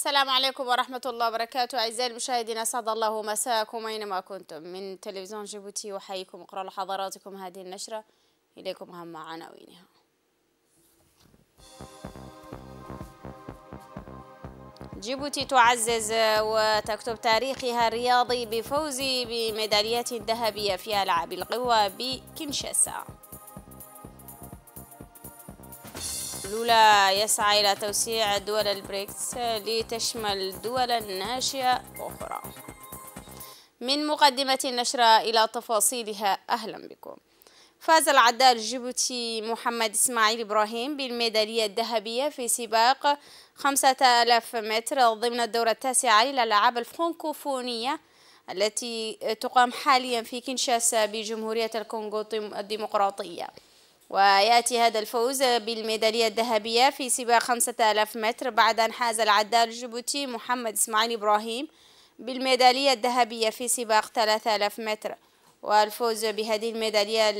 السلام عليكم ورحمة الله وبركاته أعزائي المشاهدين أسعد الله مساءكم أينما كنتم من تلفزيون جيبوتي وحيكم أقرأ لحضراتكم هذه النشرة إليكم أهم عناوينها جيبوتي تعزز وتكتب تاريخها الرياضي بفوز بميداليات ذهبية في ألعاب القوى بكنشاسا لولا يسعى إلى توسيع دول البريكس لتشمل دول ناشئة أخرى من مقدمة النشرة إلى تفاصيلها أهلا بكم فاز العداء الجيبوتي محمد إسماعيل إبراهيم بالميدالية الذهبية في سباق 5000 متر ضمن الدورة التاسعة للألعاب الفرنكوفونية التي تقام حاليا في كينشاسا بجمهورية الكونغو الديمقراطية ويأتي هذا الفوز بالميدالية الذهبية في سباق 5000 متر بعد أن حاز العدال الجيبوتي محمد إسماعيل إبراهيم بالميدالية الذهبية في سباق 3000 متر والفوز بهذه الميدالية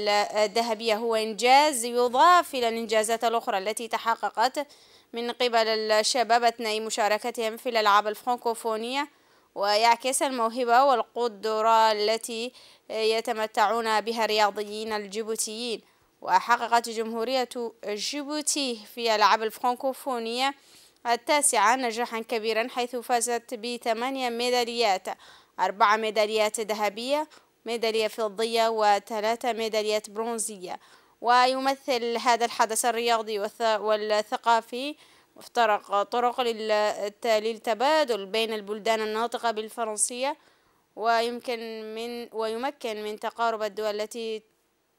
الذهبية هو إنجاز يضاف إلى الإنجازات الأخرى التي تحققت من قبل الشباب أثناء مشاركتهم في الألعاب الفرنكوفونية ويعكس الموهبة والقدرة التي يتمتعون بها الرياضيين الجيبوتيين وحققت جمهورية جيبوتي في ألعاب الفرنكوفونية التاسعة نجاحا كبيرا حيث فازت بثمانية ميداليات أربعة ميداليات ذهبية ميدالية فضية وثلاثة ميداليات برونزية ويمثل هذا الحدث الرياضي والثقافي مفترق طرق للتبادل بين البلدان الناطقة بالفرنسية ويمكن من ويمكن من تقارب الدول التي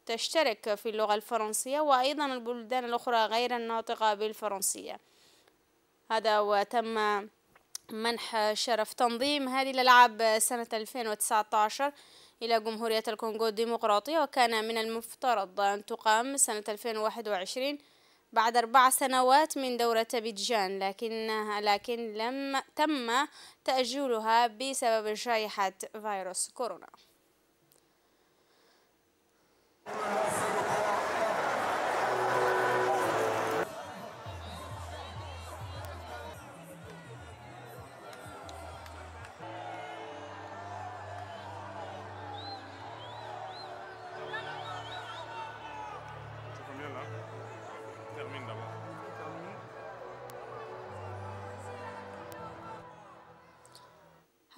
تشترك في اللغة الفرنسية وأيضا البلدان الأخرى غير الناطقة بالفرنسية هذا وتم منح شرف تنظيم هذه الألعاب سنة 2019 إلى جمهورية الكونغو الديمقراطية وكان من المفترض أن تقام سنة 2021 بعد أربع سنوات من دورة بيتجان لكنها لكن لم تم تأجيلها بسبب جائحة فيروس كورونا すごい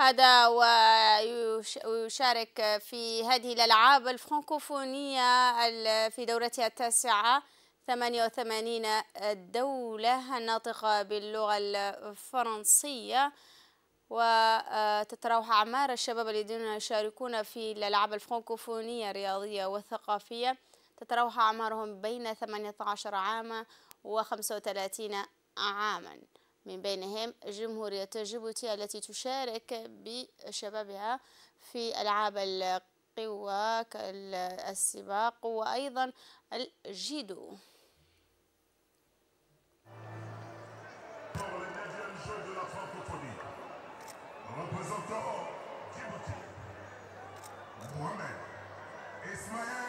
هذا ويشارك في هذه الألعاب الفرنكوفونية في دورتها التاسعة 88 دولة الناطقة باللغة الفرنسية وتتراوح آه، أعمار الشباب الذين يشاركون في الألعاب الفرنكوفونية الرياضية والثقافية تتراوح أعمارهم بين 18 عاما و 35 عاما من بينهم جمهورية جيبوتي التي تشارك بشبابها في ألعاب القوى كالسباق وأيضا الجيدو Mohamed Ismaël.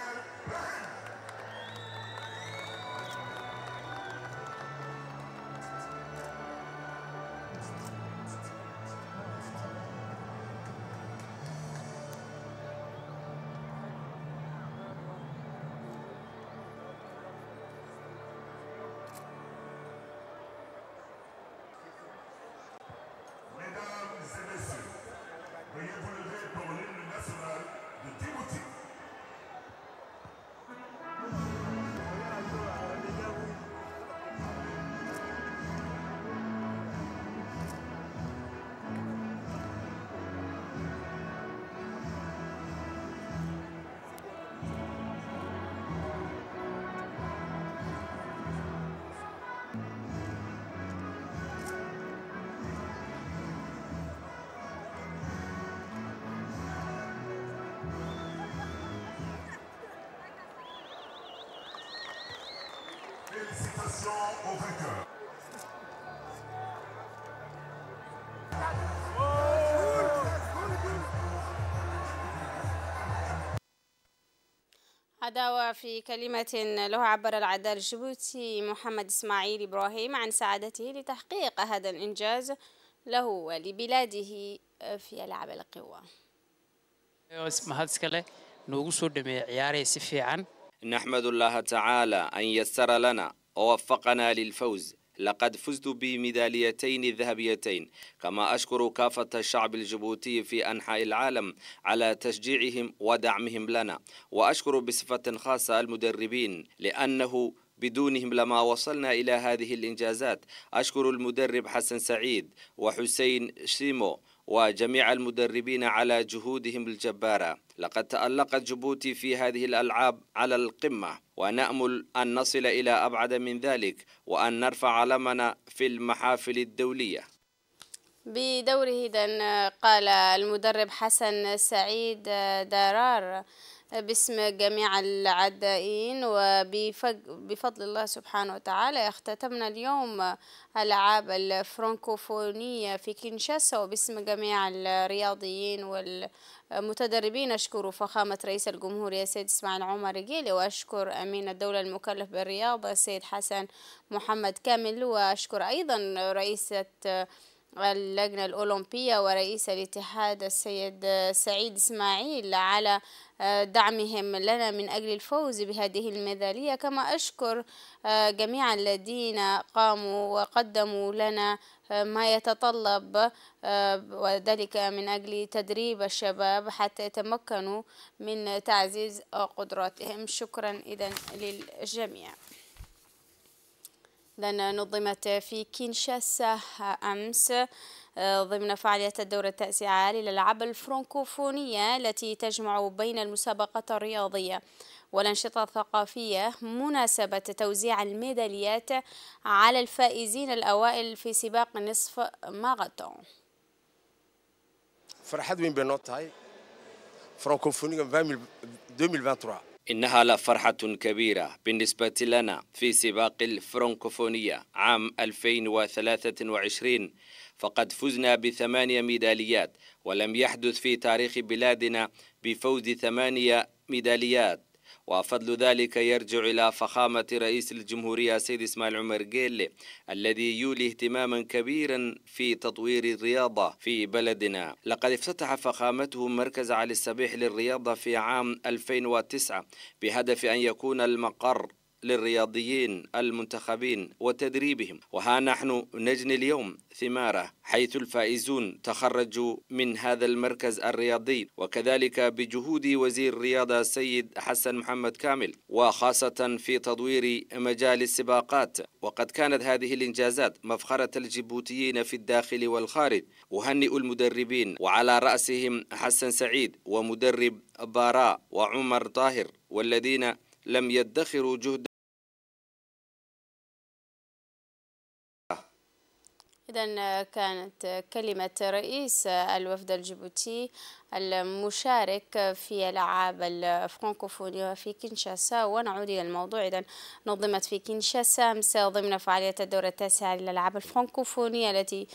عداوة في كلمة له عبر العدال الجبوتي محمد إسماعيل إبراهيم عن سعادته لتحقيق هذا الإنجاز له ولبلاده آه، في ألعاب القوى نحمد الله تعالى أن يسر لنا ووفقنا للفوز لقد فزت بميداليتين ذهبيتين كما أشكر كافة الشعب الجيبوتي في أنحاء العالم على تشجيعهم ودعمهم لنا وأشكر بصفة خاصة المدربين لأنه بدونهم لما وصلنا إلى هذه الإنجازات أشكر المدرب حسن سعيد وحسين شيمو وجميع المدربين على جهودهم الجبارة لقد تألقت جيبوتي في هذه الألعاب على القمة ونأمل أن نصل إلى أبعد من ذلك وأن نرفع علمنا في المحافل الدولية بدوره إذن قال المدرب حسن سعيد درار باسم جميع العدائين وبفضل الله سبحانه وتعالى اختتمنا اليوم الألعاب الفرنكوفونية في كينشاسا وباسم جميع الرياضيين والمتدربين أشكر فخامة رئيس الجمهورية السيد إسماعيل عمر جيلي وأشكر أمين الدولة المكلف بالرياضة السيد حسن محمد كامل وأشكر أيضا رئيسة اللجنة الأولمبية ورئيس الاتحاد السيد سعيد إسماعيل على آه، دعمهم لنا من أجل الفوز بهذه الميدالية كما أشكر آه، جميع الذين قاموا وقدموا لنا آه، ما يتطلب وذلك من أجل تدريب الشباب حتى يتمكنوا من تعزيز قدراتهم شكرا إذا للجميع لأن نظمت في كينشاسا أمس آه، ضمن فعالية الدورة التاسعة للألعاب الفرنكوفونية التي تجمع بين المسابقات الرياضية والأنشطة الثقافية مناسبة توزيع الميداليات على الفائزين الأوائل في سباق نصف ماراثون فرحت بين بنوتاي فرنكوفوني 2023 إنها لفرحة كبيرة بالنسبة لنا في سباق الفرنكوفونية عام 2023 فقد فزنا بثمانية ميداليات ولم يحدث في تاريخ بلادنا بفوز ثمانية ميداليات وفضل ذلك يرجع إلى فخامة رئيس الجمهورية سيد إسماعيل عمر جيلي الذي يولي اهتماما كبيرا في تطوير الرياضة في بلدنا لقد افتتح فخامته مركز علي السبيح للرياضة في عام 2009 بهدف أن يكون المقر للرياضيين المنتخبين وتدريبهم وها نحن نجني اليوم ثماره حيث الفائزون تخرجوا من هذا المركز الرياضي وكذلك بجهود وزير الرياضة السيد حسن محمد كامل وخاصة في تدوير مجال السباقات وقد كانت هذه الإنجازات مفخرة الجيبوتيين في الداخل والخارج أهنئ المدربين وعلى رأسهم حسن سعيد ومدرب باراء وعمر طاهر والذين لم يدخروا جهدا إذا كانت كلمة رئيس الوفد الجيبوتي المشارك في ألعاب الفرنكوفونية في كينشاسا ونعود إلى الموضوع إذا نظمت في كينشاسا أمس ضمن فعالية الدورة التاسعة للألعاب الفرنكوفونية التي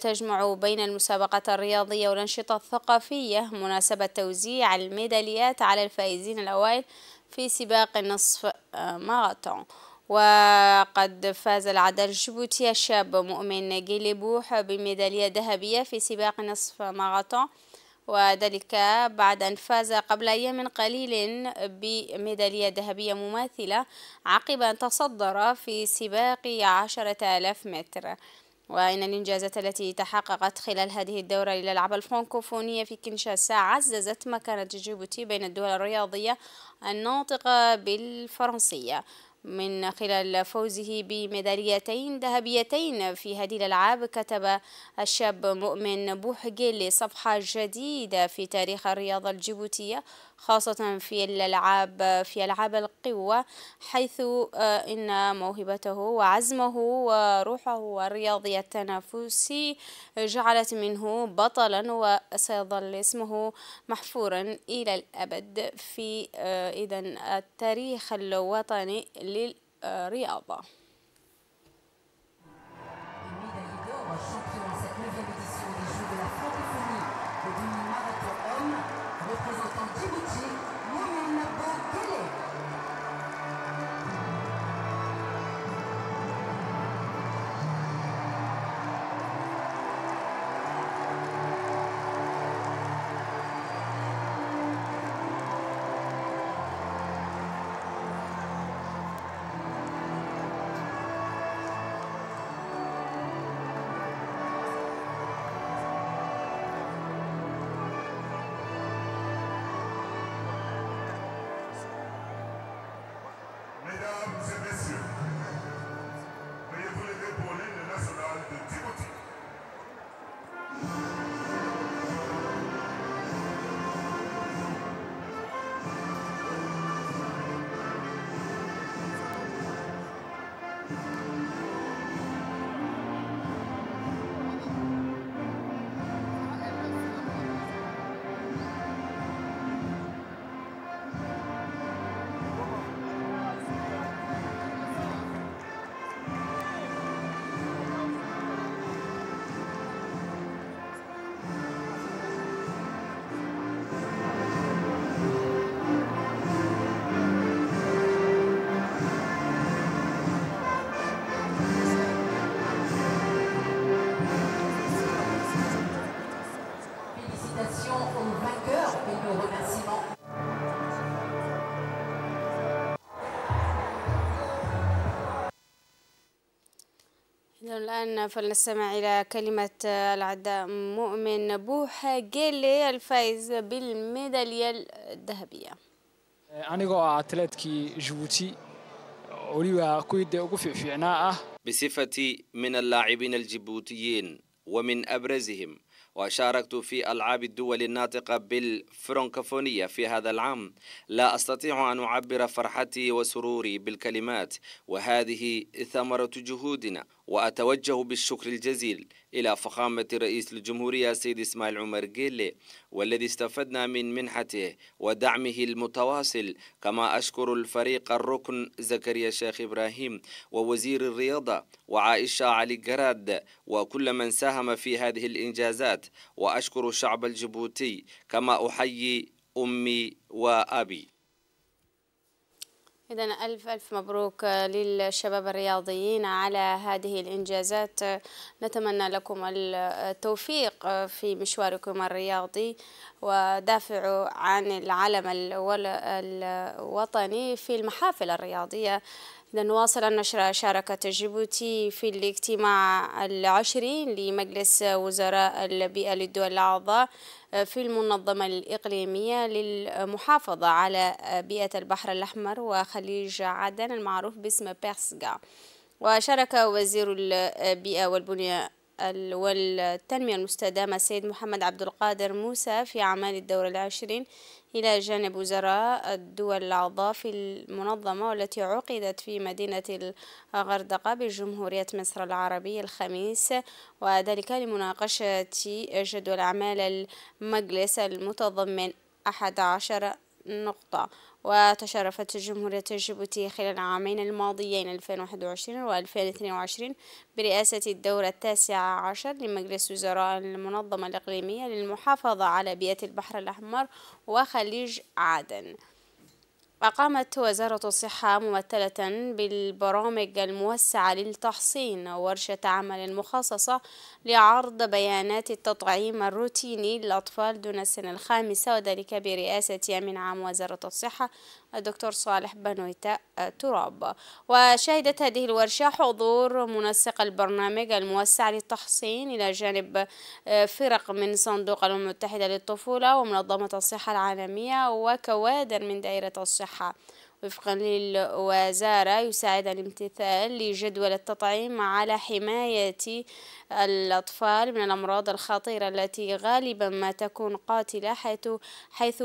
تجمع بين المسابقات الرياضية والأنشطة الثقافية مناسبة توزيع الميداليات على الفائزين الأوائل في سباق النصف ماراثون وقد فاز العدل الجيبوتي الشاب مؤمن جيليبوح بميدالية ذهبية في سباق نصف ماراثون وذلك بعد أن فاز قبل أيام قليل بميدالية ذهبية مماثلة عقب أن تصدر في سباق عشرة آلاف متر وإن الإنجازات التي تحققت خلال هذه الدورة للألعاب الفرنكوفونية في كنشاسا عززت مكانة جيبوتي بين الدول الرياضية الناطقة بالفرنسية من خلال فوزه بميداليتين ذهبيتين في هذه الألعاب كتب الشاب مؤمن بوحجي لصفحة جديدة في تاريخ الرياضة الجيبوتية خاصة في الألعاب في ألعاب القوة حيث آه، إن موهبته وعزمه وروحه والرياضي التنافسي جعلت منه بطلا وسيظل اسمه محفورا إلى الأبد في آه، إذا التاريخ الوطني للرياضة Messieurs. الآن فلنستمع إلى كلمة العداء مؤمن بوحاجيلي الفائز بالميدالية الذهبية أنا أتلتكي جوتي أوليوا كويد في بصفتي من اللاعبين الجيبوتيين ومن أبرزهم وشاركت في ألعاب الدول الناطقة بالفرنكفونية في هذا العام لا أستطيع أن أعبر فرحتي وسروري بالكلمات وهذه ثمرة جهودنا وأتوجه بالشكر الجزيل إلى فخامة رئيس الجمهورية سيد إسماعيل عمر جيلي والذي استفدنا من منحته ودعمه المتواصل كما أشكر الفريق الركن زكريا شيخ إبراهيم ووزير الرياضة وعائشة علي جراد وكل من ساهم في هذه الإنجازات وأشكر الشعب الجيبوتي كما أحيي أمي وأبي إذا ألف ألف مبروك للشباب الرياضيين على هذه الإنجازات نتمنى لكم التوفيق في مشواركم الرياضي ودافعوا عن العلم الوطني في المحافل الرياضية لنواصل النشر النشرة شاركت جيبوتي في الاجتماع العشرين لمجلس وزراء البيئة للدول الأعضاء في المنظمة الإقليمية للمحافظة على بيئة البحر الأحمر وخليج عدن المعروف باسم بيرسغا وشارك وزير البيئة والبنية والتنمية المستدامة السيد محمد عبد القادر موسى في أعمال الدورة العشرين إلى جانب وزراء الدول الأعضاء في المنظمة والتي عقدت في مدينة الغردقة بجمهورية مصر العربية الخميس وذلك لمناقشة جدول أعمال المجلس المتضمن 11 نقطة وتشرفت جمهورية جيبوتي خلال العامين الماضيين 2021 و 2022 برئاسة الدورة التاسعة عشر لمجلس وزراء المنظمة الإقليمية للمحافظة على بيئة البحر الأحمر وخليج عدن وقامت وزارة الصحة ممثلة بالبرامج الموسعة للتحصين ورشة عمل مخصصة لعرض بيانات التطعيم الروتيني للأطفال دون السن الخامسة وذلك برئاسة أمين عام وزارة الصحة الدكتور صالح بنويتا تراب وشهدت هذه الورشة حضور منسق البرنامج الموسع للتحصين إلى جانب فرق من صندوق الأمم المتحدة للطفولة ومنظمة الصحة العالمية وكوادر من دائرة الصحة الصحة وفقا للوزارة يساعد الامتثال لجدول التطعيم على حماية الأطفال من الأمراض الخطيرة التي غالبا ما تكون قاتلة حيث, حيث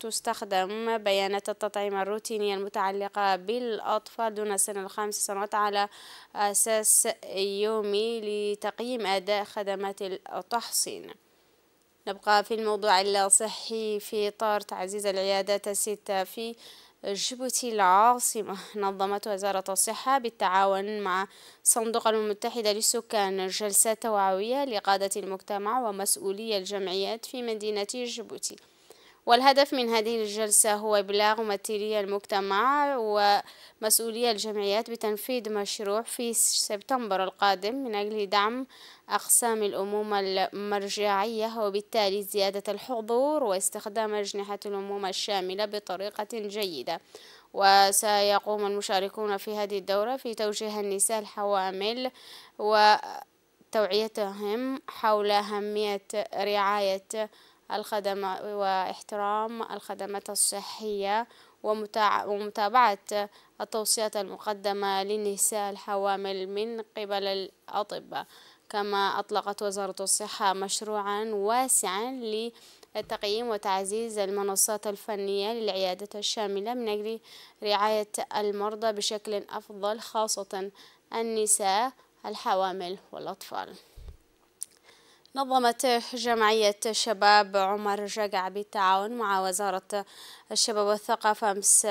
تستخدم بيانات التطعيم الروتينية المتعلقة بالأطفال دون سن الخمس سنوات على أساس يومي لتقييم أداء خدمات التحصين نبقى في الموضوع الصحي في إطار تعزيز العيادات الستة في جيبوتي العاصمة نظمت وزارة الصحة بالتعاون مع صندوق الأمم المتحدة للسكان جلسة توعوية لقادة المجتمع ومسؤولي الجمعيات في مدينة جيبوتي والهدف من هذه الجلسة هو إبلاغ ممثلي المجتمع ومسؤولي الجمعيات بتنفيذ مشروع في سبتمبر القادم من أجل دعم أقسام الأمومة المرجعية وبالتالي زيادة الحضور واستخدام أجنحة الأمومة الشاملة بطريقة جيدة وسيقوم المشاركون في هذه الدورة في توجيه النساء الحوامل وتوعيتهم حول أهمية رعاية الخدمة واحترام الخدمات الصحية ومتابعة التوصيات المقدمة للنساء الحوامل من قبل الأطباء كما أطلقت وزارة الصحة مشروعا واسعا لتقييم وتعزيز المنصات الفنية للعيادة الشاملة من أجل رعاية المرضى بشكل أفضل خاصة النساء الحوامل والأطفال نظمت جمعية شباب عمر جقع بالتعاون مع وزارة الشباب والثقافة أمس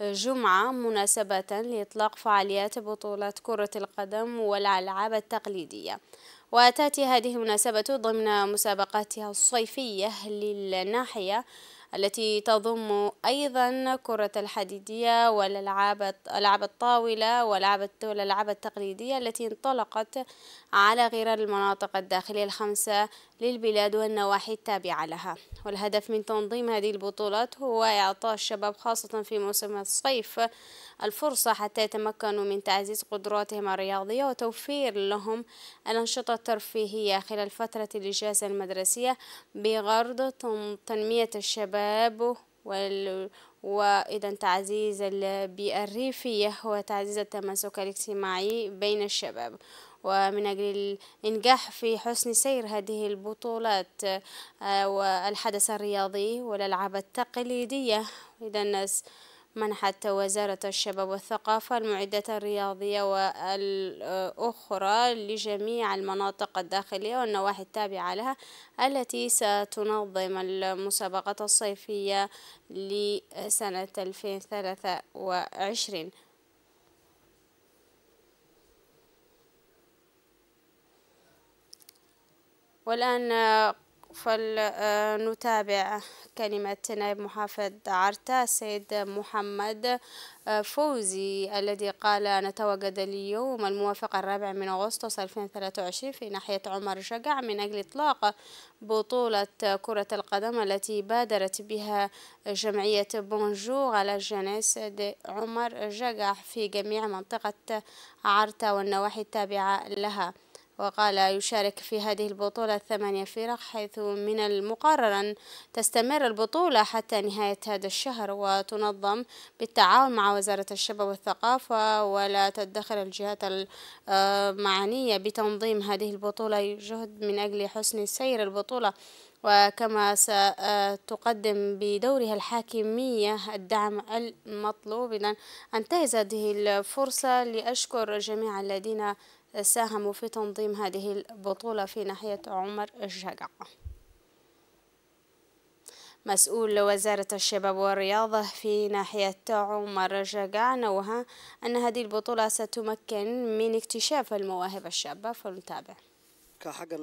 الجمعة مناسبة لإطلاق فعاليات بطولة كرة القدم والألعاب التقليدية وتأتي هذه المناسبة ضمن مسابقاتها الصيفية للناحية التي تضم أيضا كرة الحديدية والألعاب ألعاب الطاولة والألعاب التقليدية التي انطلقت على غرار المناطق الداخلية الخمسة للبلاد والنواحي التابعة لها والهدف من تنظيم هذه البطولات هو إعطاء الشباب خاصة في موسم الصيف الفرصة حتى يتمكنوا من تعزيز قدراتهم الرياضية وتوفير لهم الأنشطة الترفيهية خلال فترة الإجازة المدرسية بغرض تنمية الشباب وال... وإذا تعزيز البيئة الريفية وتعزيز التماسك الاجتماعي بين الشباب ومن أجل الإنجاح في حسن سير هذه البطولات آه، والحدث الرياضي والألعاب التقليدية إذا الناس منحت وزارة الشباب والثقافة المعدات الرياضية والأخرى لجميع المناطق الداخلية والنواحي التابعة لها التي ستنظم المسابقة الصيفية لسنة 2023 والآن آه، فلنتابع كلمة نائب محافظ عرتا سيد محمد آه، فوزي الذي قال نتواجد اليوم الموافق الرابع من أغسطس 2023 في ناحية عمر شجع من أجل إطلاق بطولة كرة القدم التي بادرت بها جمعية بونجور على جنس عمر شجع في جميع منطقة عرتا والنواحي التابعة لها وقال يشارك في هذه البطولة ثمانية فرق حيث من المقرر أن تستمر البطولة حتى نهاية هذا الشهر وتنظم بالتعاون مع وزارة الشباب والثقافة ولا تدخل الجهات المعنية آه، بتنظيم هذه البطولة جهد من أجل حسن سير البطولة وكما ستقدم بدورها الحاكمية الدعم المطلوب أن أنتهز هذه الفرصة لأشكر جميع الذين ساهموا في تنظيم هذه البطولة في ناحية عمر الجقع مسؤول وزارة الشباب والرياضة في ناحية عمر الجقع نوها أن هذه البطولة ستمكن من اكتشاف المواهب الشابة فلنتابع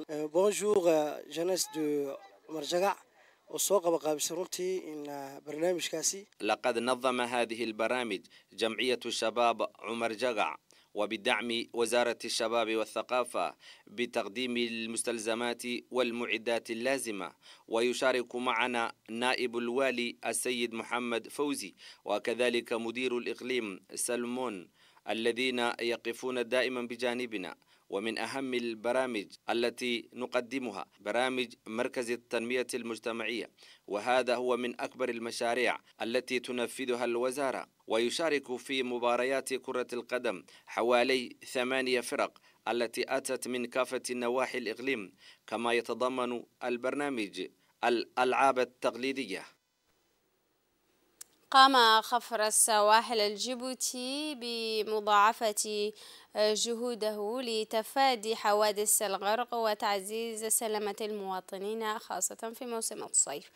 بونجور جنس دو عمر آه، لقد نظم هذه البرامج جمعية الشباب عمر جقع وبدعم وزارة الشباب والثقافة بتقديم المستلزمات والمعدات اللازمة ويشارك معنا نائب الوالي السيد محمد فوزي وكذلك مدير الإقليم سلمون الذين يقفون دائما بجانبنا ومن أهم البرامج التي نقدمها برامج مركز التنمية المجتمعية وهذا هو من أكبر المشاريع التي تنفذها الوزارة ويشارك في مباريات كرة القدم حوالي ثمانية فرق التي أتت من كافة نواحي الإقليم كما يتضمن البرنامج الألعاب التقليدية قام خفر السواحل الجيبوتي بمضاعفة آه، جهوده لتفادي حوادث الغرق وتعزيز سلامة المواطنين خاصة في موسم الصيف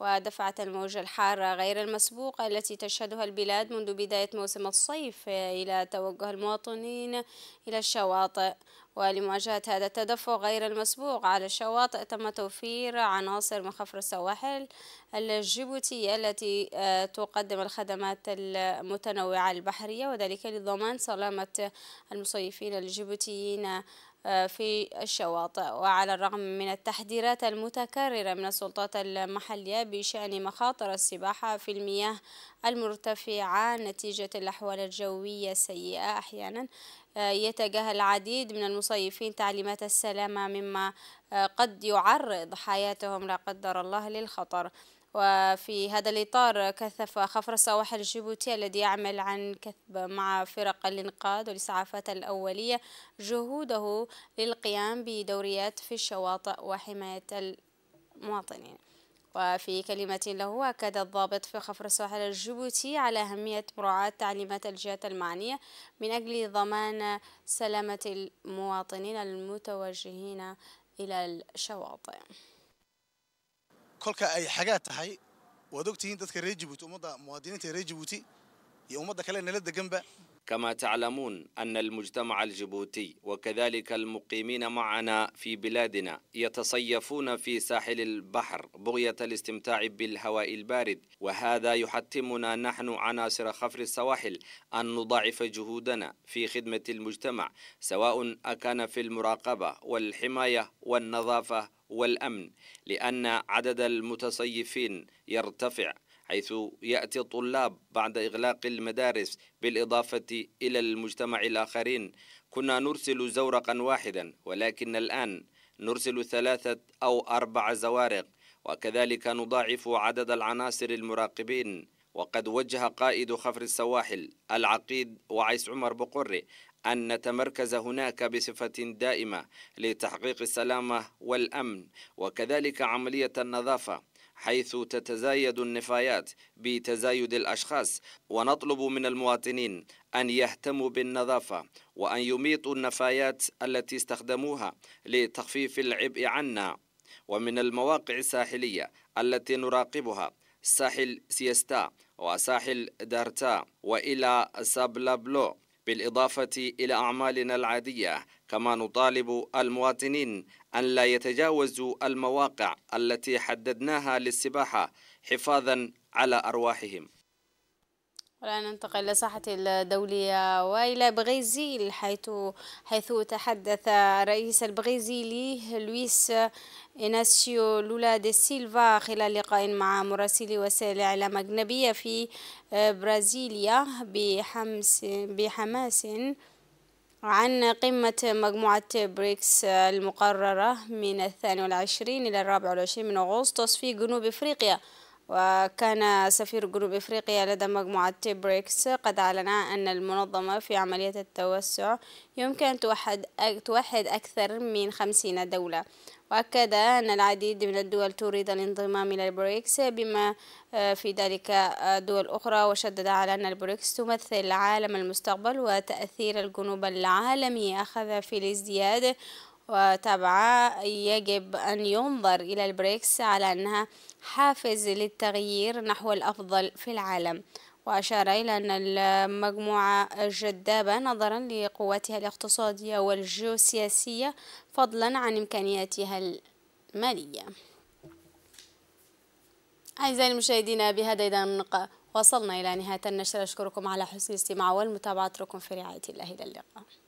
ودفعت الموجة الحارة غير المسبوقة التي تشهدها البلاد منذ بداية موسم الصيف إلى توجه المواطنين إلى الشواطئ ولمواجهة هذا التدفق غير المسبوق على الشواطئ تم توفير عناصر من خفر السواحل الجيبوتية التي آه، تقدم الخدمات المتنوعة البحرية وذلك لضمان سلامة المصيفين الجيبوتيين آه، في الشواطئ وعلى الرغم من التحذيرات المتكررة من السلطات المحلية بشأن مخاطر السباحة في المياه المرتفعة نتيجة الأحوال الجوية السيئة أحيانا آه، يتجاهل العديد من المصيفين تعليمات السلامة مما آه، قد يعرض حياتهم لا قدر الله للخطر وفي هذا الإطار كثف خفر السواحل الجيبوتي الذي يعمل عن كثب مع فرق الإنقاذ والإسعافات الأولية جهوده للقيام بدوريات في الشواطئ وحماية المواطنين وفي كلمة له أكد الضابط في خفر الساحل الجيبوتي على أهمية مراعاة تعليمات الجهات المعنية من أجل ضمان سلامة المواطنين المتوجهين إلى الشواطئ كل كأي حاجة تحي ودكتين تذكر رجبوتي ومضى مواطنين ترجبوتي يوم مضى كلا نلد جنبه كما تعلمون أن المجتمع الجيبوتي وكذلك المقيمين معنا في بلادنا يتصيفون في ساحل البحر بغية الاستمتاع بالهواء البارد وهذا يحتمنا نحن عناصر خفر السواحل أن نضاعف جهودنا في خدمة المجتمع سواء أكان في المراقبة والحماية والنظافة والأمن لأن عدد المتصيفين يرتفع حيث يأتي الطلاب بعد إغلاق المدارس بالإضافة إلى المجتمع الآخرين كنا نرسل زورقا واحدا ولكن الآن نرسل ثلاثة أو أربع زوارق وكذلك نضاعف عدد العناصر المراقبين وقد وجه قائد خفر السواحل العقيد وعيس عمر بقري أن نتمركز هناك بصفة دائمة لتحقيق السلامة والأمن وكذلك عملية النظافة حيث تتزايد النفايات بتزايد الأشخاص ونطلب من المواطنين أن يهتموا بالنظافة وأن يميطوا النفايات التي استخدموها لتخفيف العبء عنا ومن المواقع الساحلية التي نراقبها ساحل سيستا وساحل دارتا وإلى سابلابلو بالإضافة إلى أعمالنا العادية كما نطالب المواطنين أن لا يتجاوزوا المواقع التي حددناها للسباحة حفاظا على أرواحهم والآن ننتقل إلى الساحة الدولية وإلى برازيل حيث حيث تحدث الرئيس البرازيلي لويس إناسيو لولا دي سيلفا خلال لقاء مع مراسلي وسائل الإعلام أجنبية في برازيليا بحمس بحماس عن قمة مجموعة بريكس المقررة من الثاني والعشرين إلى الرابع والعشرين من أغسطس في جنوب إفريقيا وكان سفير جنوب إفريقيا لدى مجموعة بريكس قد أعلن أن المنظمة في عملية التوسع يمكن أن توحد, توحد أكثر من خمسين دولة وأكد أن العديد من الدول تريد الانضمام إلى البريكس بما آه، في ذلك آه، دول أخرى وشدد على أن البريكس تمثل عالم المستقبل وتأثير الجنوب العالمي أخذ في الازدياد وتابعة يجب أن ينظر إلى البريكس على أنها حافز للتغيير نحو الأفضل في العالم وأشار إلى أن المجموعة جذابة نظرا لقوتها الاقتصادية والجيوسياسية فضلا عن إمكانياتها المالية أعزائي المشاهدين بهذا إذا وصلنا إلى نهاية النشر أشكركم على حسن الاستماع والمتابعة أترككم في رعاية الله إلى اللقاء